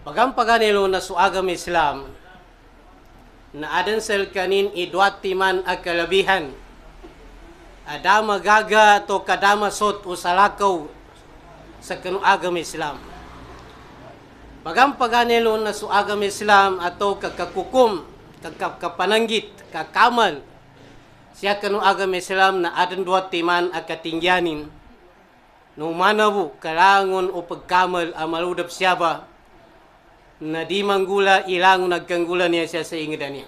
Pagampagani na suagam Islam na adan sel kanin idwati man akalabihan. Adama gaga to kadama sot usalakaw sa kanu agam Islam. Pagampagani na suagam Islam ato kakakukum, kakapananggit, kakaman siya kanu agam Islam na adan duwati man akatingyanin. Nung manabu kalangon o pagkamal amaludap siya ba na di manggula ilang nagkanggula niya siya sa ingida niya.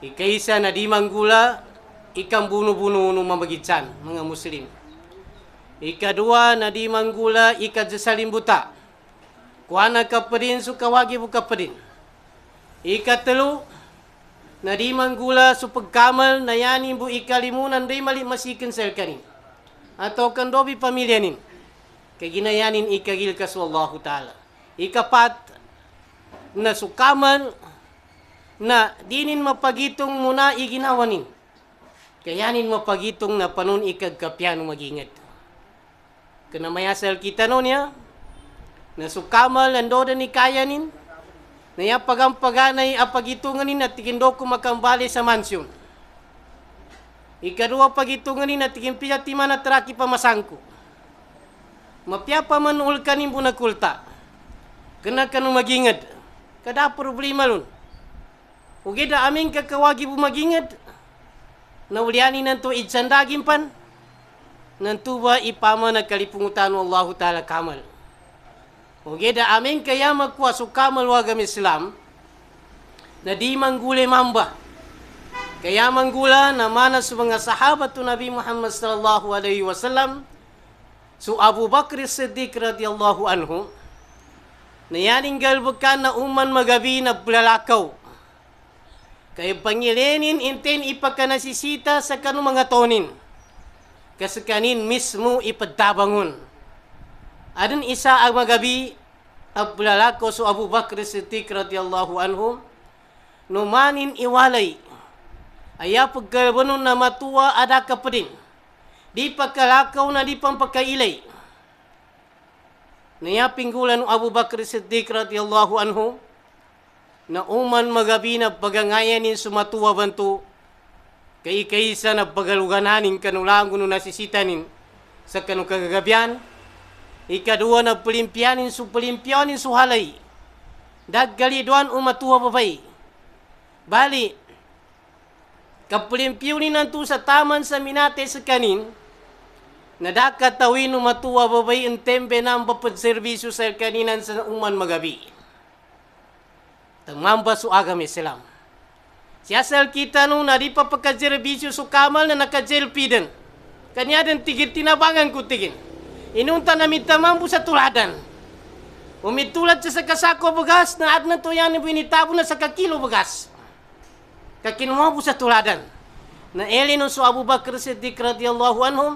Ikaisa na di manggula ikang bunu-bunu ng mamagitan, mga muslim. Ikadua na di manggula ikad sa salimbuta. Kuana ka pa rin, sukawagi buka pa rin. Ikatelo, na di manggula sa pagkamal na yanin bu ikalimunan rin malik masikinsel ka rin. At okan dobi pamilya nin. Kaginayanin ikagil ka sa Allah Ta'ala. ikapat na sukaman na dinin mapagitong muna iginawanin. Kayanin mapagitong na panon ikagkapyan magingat. Kanamayasal kita no niya, na sukamal nandoda ni kayanin, na iya pagampaganay apagitunganin at tikindo kumakambali sa mansyon. Ikaduwa na at tikimpiyatiman at raki pamasangko. Mapya pamanul kanin bunakulta. kulta Kena kanu magingat. Kadapur beli malun. Ugeda amin ke kawagi bu magingat. Na uliani nantu ijan daging pan. Nantu ba ipama na kalipungutan Allah Ta'ala kamal. Ugeda amin ke yama kuasa kamal wagam Islam. Na di manggule mamba. Kaya manggula na mana sumangga sahabat tu Nabi Muhammad sallallahu alaihi wasallam. Su Abu Bakr Siddiq radhiyallahu anhu. Nayaninggal ka na uman magabi na bulalakaw. Kay pangilenin inten ipagkanasisita sa kanu mga tonin. kanin mismo ipadabangon. Adun isa ang magabi at bulalakaw so Abu Bakr Siddiq radiyallahu anhu numanin iwalay. Aya pagkalbanon na matuwa ada kapadin. Di pagkalakaw na di pang pagkailay Naya pinggulan ng Abu Bakr Siddiq radiyallahu anhu na uman magabi na pagangayan sumatuwa bantu kay kaysa na pagalugananin kanulangon na nasisitanin sa kanukagagabian ikadua na palimpyanin su palimpyanin su halay daggali doan umatuwa babay bali kapulimpyunin nanto sa taman sa minate sa kanin Nadakatawin umatuwa babay ang tembe na ang servisyo sa kaninan sa uman magabi. Tangmamba su agam Islam. Siya sel kita nung nari papakaservisyo su kamal na nakajelpiden. Kanya din tigil tinabangan ko tigil. Inunta namin tamambo sa tuladan. Umitulad sa kasako bagas na at na tuyan ni binitabo na sa kakilo bagas. Kakinuha po sa tuladan. Na elin so Abu Bakr Siddiq radiyallahu anhum,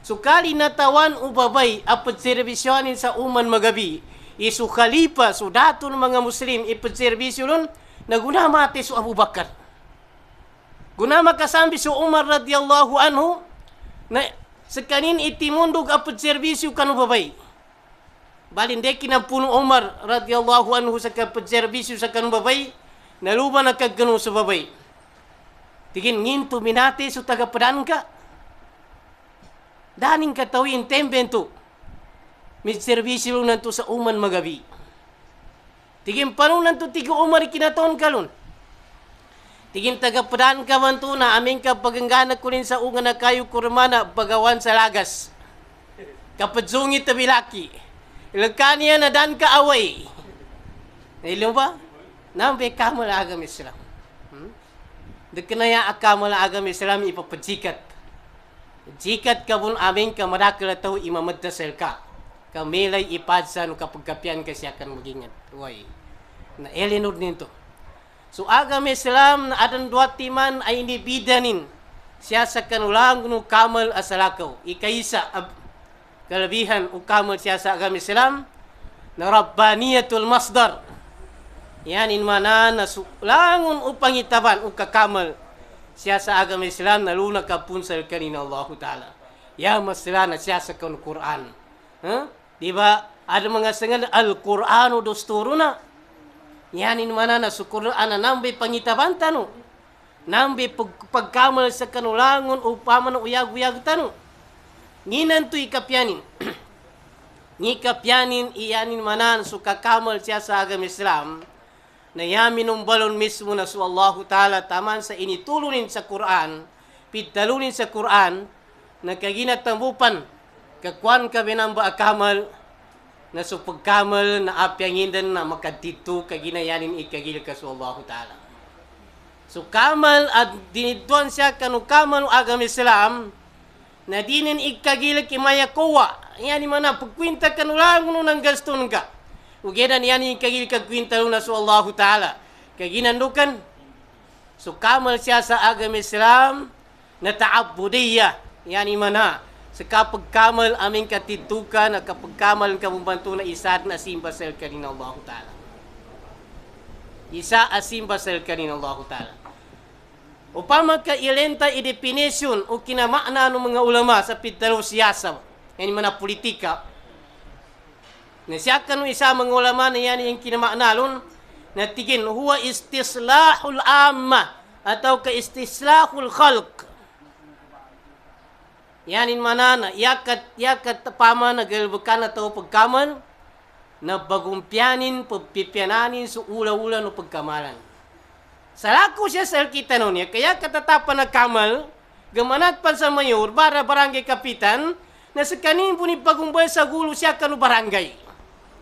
Sukali natawan ubabay apod serbisyonin sa uman magabi, isu khalipa su daton mga muslim ipod serbisyo nun, naguna mati su Abu Bakar. Guna makasambi su Umar radhiyallahu anhu, na sekanin itimundog apod serbisyo kan ubabay. Balindeki na puno Umar radhiyallahu anhu sa kapod serbisyo sa kanu babay, naluba na kagano sa babay. Tigin nginto minate su tagapadan ka, Daning katawin, tembento. May servisyo lang nanto sa uman magabi. Tigim panunan to tigo umari kinaton kalun. Tigim tagapadaan ka man to na aming kapaganggana ko rin sa unga na kayo kurmana pagawan sa lagas. Kapadzungit na bilaki. Ilagkaniya na dan ka away. Nailong ba? Nambe kamala agam Islam. Hmm? Dakanaya akamala ah, agam Islam ipapadsikat. jika kebun amin ke merah ke letau imam mata selka ke milai ipadsan ke pegapian ke siakan mengingat woi na elinur ni tu so agama islam na adan dua timan aini bidanin siasakan ulang nu kamal asalakau ikaisa ab, kelebihan ukamal siasa agama islam na rabbaniyatul masdar yan in mana na su, langun upang itaban uka kamal siasa agama Islam na luna ka pun sa kanina Allah Ta'ala. Ya masalah na siasa kan Quran. Ha? Diba? Ada mga sengal Al-Quranu dosturuna. Yanin mana na su Quran nambi pangitaban tanu. Nambi pagkamal sa kanulangon upama na uyag-uyag tanu. Nginan tu ikapyanin. Ngikapyanin iyanin manan su kakamal siasa agama Islam. Islam. na yaminumbalo mismo na so Ta'ala taman sa initulunin sa Quran, pitalunin sa Quran, na nagkaginatambupan, kakuan ka binamba akamal, na so pagkamal na apyangindan na makadito kaginayanin ikagil ka so Ta'ala. So kamal at diniduan siya kanu kamal agam Islam, na dinin ikagil kimaya kuwa. Yan man na, pagkwinta ka nulang nung nang gaston ka ugedan yani kagil kagwin taluna so Allah taala kaginandukan so kamal siya sa agama Islam na taabudiyya yani mana sa kapagkamal aming katitukan at kapagkamal kabumbanto na isa na asimba sa kanin Allahu taala isa asimba sa kanin Allahu taala upang magkailenta i-definition o kinamakna ng mga ulama sa pitarong siyasa, yan mga politika, Nasiakan isa mengulaman yang yang kini makna lun. Natigin huwa istislahul amma atau ke istislahul khalq. Yang in mana na yakat yakat paman na bukan atau pegaman na bagumpianin pepipianin su ula ula nu pegamalan. Salaku siya sel kita nun ya, kaya katatapan na kamal, gemanat pan sa bara barangge kapitan, na sa puni punipagumbay sa gulo siya kanu barangay.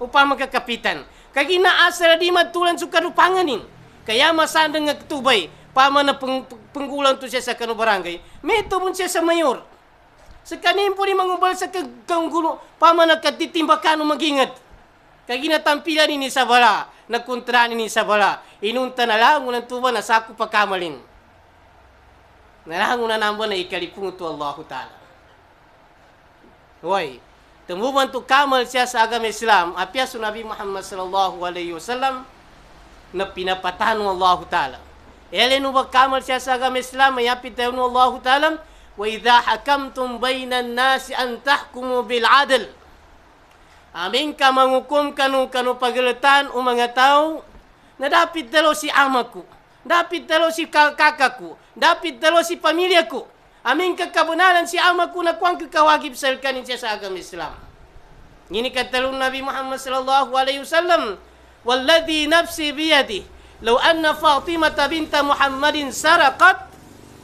upang magkakapitan. Kag inaasara di matulan sa kanupanganin. Kaya masandang nga tubay, pama na pang, panggulan to siya sa kanubarangay, meto mo siya sa mayor. Sa kanin po ni mangubal sa kagkanggulo, pama na katitimbakano magingat. Kag inatampilan ni sa bala, nagkontra ni sa inunta na lang ng tuba na sako pakamalin. Nalangon na naman na ikalipung to Allah Ta'ala. Why? The movement to kamal siyas agama Islam apia su Nabi Muhammad sallallahu alaihi wasallam na pinapatan Allah Taala. Ele nu ba kamal siyas agama Islam ya pitanu Allah Taala wa hakam tum bainan nasi an tahkumu bil adil. Amin Kau mangukum kanu kanu pagelatan umang tau nada dapit telo si amaku. Dapit telo si kakakku. Dapit telo si pamilyaku. Amin kekabunalan si ama kuna na kuang kawagib selkan ini siya agama Islam. Ini kata Nabi Muhammad sallallahu alaihi wasallam, "Walladhi nafsi bi yadihi, law anna Fatimah bint Muhammadin saraqat,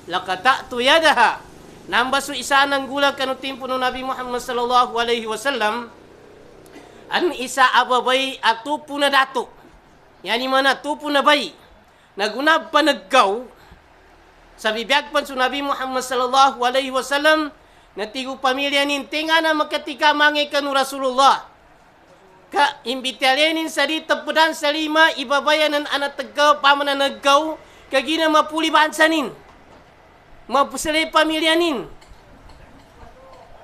laqata'tu yadaha." Nambah su isa nang gula kanu timpu Nabi Muhammad sallallahu alaihi wasallam an isa ababai atu puna datuk. Yang mana tu puna bayi. Naguna panegau Sabi biak pun su Nabi Muhammad sallallahu alaihi wasallam na tigu pamilya nin tingana maketika mangi kanu Rasulullah. Ka imbitalenin sadi tepudan salima ibabayanan anak tegau pamana negau kagina mapuli bansanin. Mapusele pamilya nin.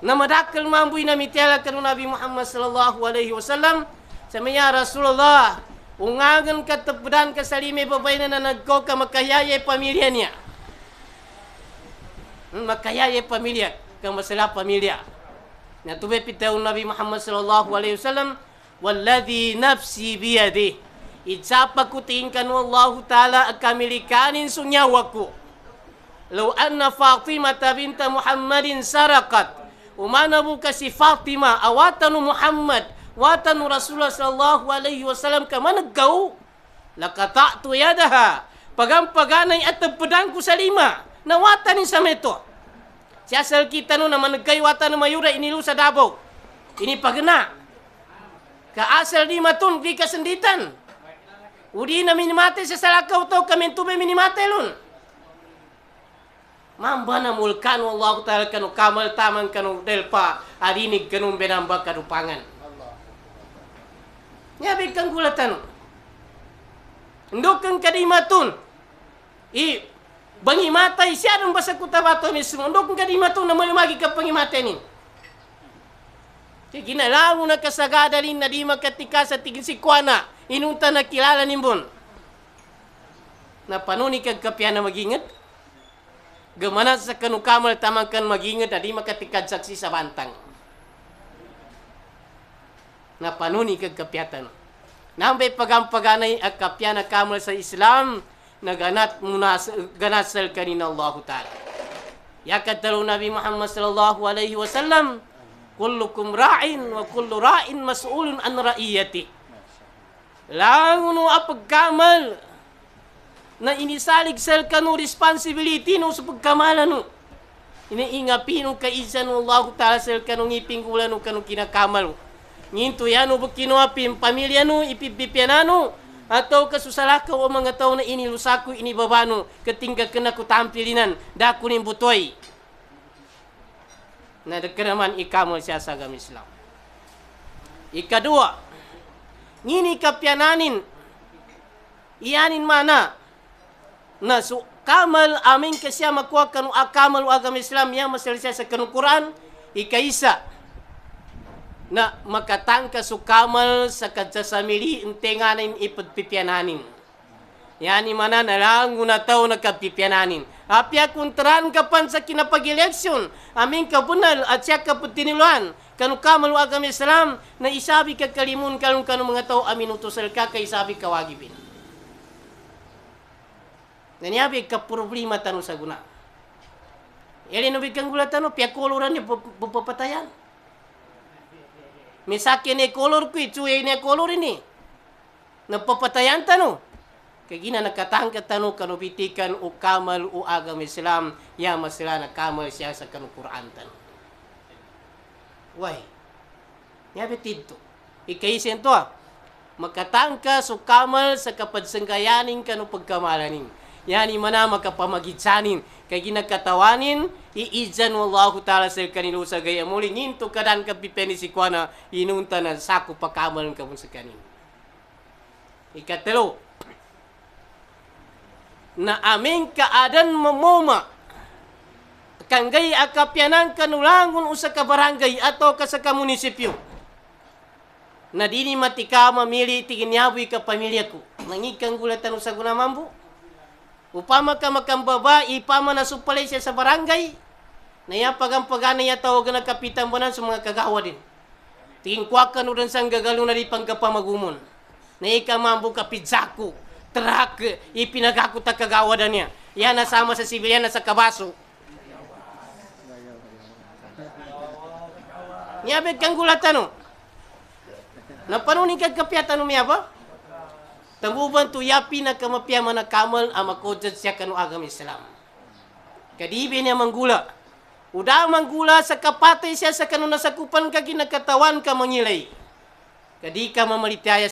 Nama dakal mambu ina mitiala kanu Nabi Muhammad sallallahu alaihi wasallam. Sama ya Rasulullah. Ungagan ka tepudan ka salima ibabayanan anak gau ka makahyaya pamilya Hmm, Makaya ye familia ke kan masalah familia. Nah tu bepi tahu Nabi Muhammad sallallahu alaihi wasallam walladhi nafsi biyadi. Ijapa ku tingkan Allah Ta'ala akamilikanin sunyawaku. Lau anna Fatimah tabinta Muhammadin sarakat. Umana buka si Fatimah awatanu Muhammad. Watanu Rasulullah sallallahu alaihi wasallam ke mana kau? Laka tu yadaha. Pagam-paganai atap pedangku salimah na wata ni sama itu. Si asal kita nu nama negai wata nu mayura ini lu sadabo. Ini pagena. Ka asal di matun di kesenditan. Udi na minimate si salah kau tau kami tu be minimate lun. Mamba na mulkan Allah Taala kanu kamal taman kanu delpa hari ini kanu benamba kanu pangan. Nyabikan gulatan. Ndukan kadimatun. I bangimatay siya nung basag kutabato mismo. Undok nga di matong namalimagi ka pangimatanin. Kaya ginalaw na kasagadalin na di makatika sa tigin si Kuana, inunta na kilala Na Napanunikag kag kapya na magingat. Gamana sa kanukamal tamang kan magingat na di makatikad saksi sa bantang. Napanunikag kag kapyatan. Nambay pagampaganay ang kapya na kamal sa Islam, na ganat munas ganat sel kanin Allah Taala. Ya talo Nabi Muhammad sallallahu alaihi wasallam kullukum ra'in wa kullu ra'in mas'ulun an ra'iyati. Languno apagkamal na inisalig sel kanu responsibility no sa pagkamalan no. Iniingapi no kaisa no Allah Taala sel kanu ngiping kula no kanu kinakamal. Ngintu yan no bukino apim pamilya no ipipipianano. No atau kesusahlah kau orang mengetahui na ini lusaku ini babanu, ketika kena ku tampilinan dah ku nimbutoi na dekeraman ikamu siasa agama Islam ika dua ngini kapiananin ianin mana na su kamal amin kesia makuakan akamal agama Islam yang meselesai sekenu Quran ika isa' na makatang ka sukamal sa kadsasamili ang tenganin ipagpipiananin. Yan imana na lang unataw na kapipiananin. Apya kuntraan ka pan sa kinapag-eleksyon, aming kabunal at siya kaputiniluan, kanukamal wa kami Islam, na isabi ka kalimun kalung kanong mga tao amin utusal ka kay sabi kawagibin. Nanyabi ka problema tanong sa guna. Ili nabigkang gulatan, piyakuluran niya pupapatayan. Misaki ni kolor ko, itsuya eh, ni kolor ini. Napapatayan tano. Oh. Kaya gina tanu katano kanubitikan o kamal o agam Islam, ya sila na kamal siya sa kanukuraan tano. Why? Nyabitid to. Ikaisin to ah. Makatangka sukamal sa kapadsangkayaning kanupagkamalaning yani mana makapamagitsanin kay ginagkatawanin iijan wallahu taala sa kanilo sa gaya muli ninto kadan kapipeni si kuana inunta na sako pakamal ka sa kanin ikatelo na aming kaadan mamoma kanggay akapyanan kanulangon usa ka barangay ato ka sa kamunisipyo na dini matika mamili tigin yaboy ka pamilya ko. Nangig gulatan sa guna mambo. Upamaka makan baba ipama na supalay siya sa barangay na iya pagampagana iya tawag na kapitan mo sa mga kagawa din. Tingkwakan o sang gagalong na ipang kapamagumon na ika mambu ka pizzaku truck ipinagakot ang kagawa na niya. Iyan nasama sa sibilyan na sa kabaso. Niyabit kang gulatan o. Napanunin kan ka kapiatan o miya ba? tembuban tu yapin akan mepiam mana kamel ama kojen siakan agama Islam. Kadi bin yang menggula. Udah menggula sekapati siasakan una sakupan kaki nak ketawan kamu nyilai. Kadi kamu melitaya